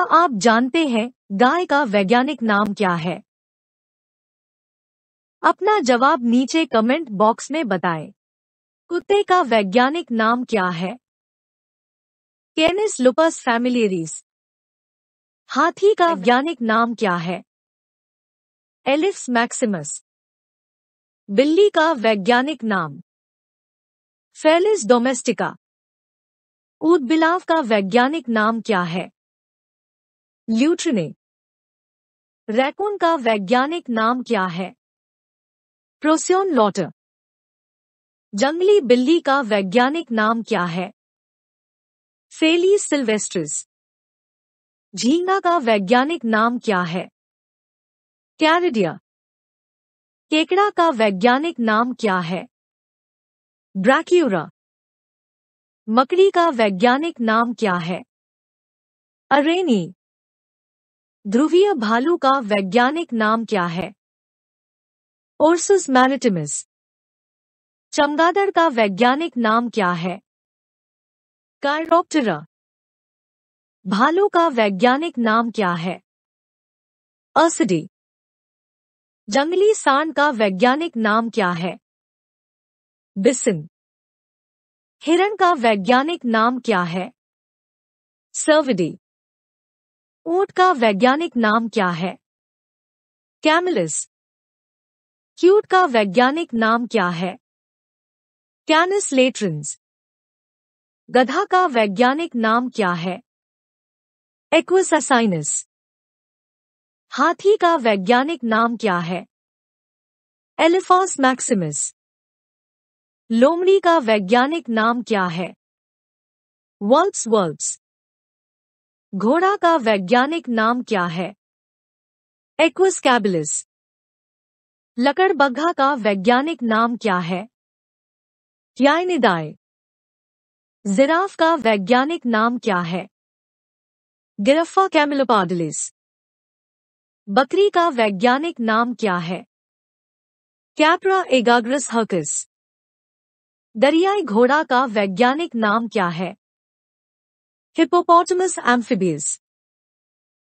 आप जानते हैं गाय का वैज्ञानिक नाम क्या है अपना जवाब नीचे कमेंट बॉक्स में बताएं। कुत्ते का वैज्ञानिक नाम क्या है केनिस लुपस फैमिलियरीज हाथी का वैज्ञानिक नाम क्या है एलिफ्स मैक्सिमस बिल्ली का वैज्ञानिक नाम फेलिस डोमेस्टिका ऊदबिलाव का वैज्ञानिक नाम क्या है ल्यूट्रिने रैकून का वैज्ञानिक नाम क्या है प्रोस्योन लॉटर जंगली बिल्ली का वैज्ञानिक नाम क्या है सेली सिल्वेस्ट्रिस झींगा का वैज्ञानिक नाम क्या है कैरिडिया केकड़ा का वैज्ञानिक नाम क्या है ब्रैक्यूरा मकड़ी का वैज्ञानिक नाम क्या है अरेनी ध्रुवीय भालू का वैज्ञानिक नाम क्या है ओर्सुस मैरिटिमस चमगादड़ का वैज्ञानिक नाम क्या है कायरोप्टेरा भालू का वैज्ञानिक नाम क्या है असडी जंगली सांड का वैज्ञानिक नाम क्या है बिसिन हिरण का वैज्ञानिक नाम क्या है सर्विडी ऊंट का वैज्ञानिक नाम क्या है कैमिलिस क्यूट का वैज्ञानिक नाम क्या है कैनिस लेट्रन्स गधा का वैज्ञानिक नाम क्या है एक्वसाइनस हाथी का वैज्ञानिक नाम क्या है एलिफॉस मैक्सिमस लोमड़ी का वैज्ञानिक नाम क्या है वर्ल्ड्स वर्ल्ड्स घोड़ा का वैज्ञानिक नाम क्या है एक्वस लकड़बग्घा का वैज्ञानिक नाम क्या है याइनिदाय जिराफ का वैज्ञानिक नाम क्या है गिरफा कैमिलोपाडलिस बकरी का वैज्ञानिक नाम क्या है कैप्रा एगाग्रस हकस दरियाई घोड़ा का वैज्ञानिक नाम क्या है हिपोपोटमस एम्फिबीज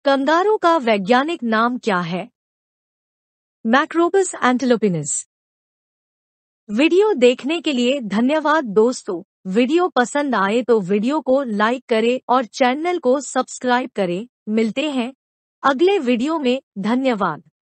कंगारों का वैज्ञानिक नाम क्या है मैक्रोबस एंटेलोपिनस वीडियो देखने के लिए धन्यवाद दोस्तों वीडियो पसंद आए तो वीडियो को लाइक करें और चैनल को सब्सक्राइब करें मिलते हैं अगले वीडियो में धन्यवाद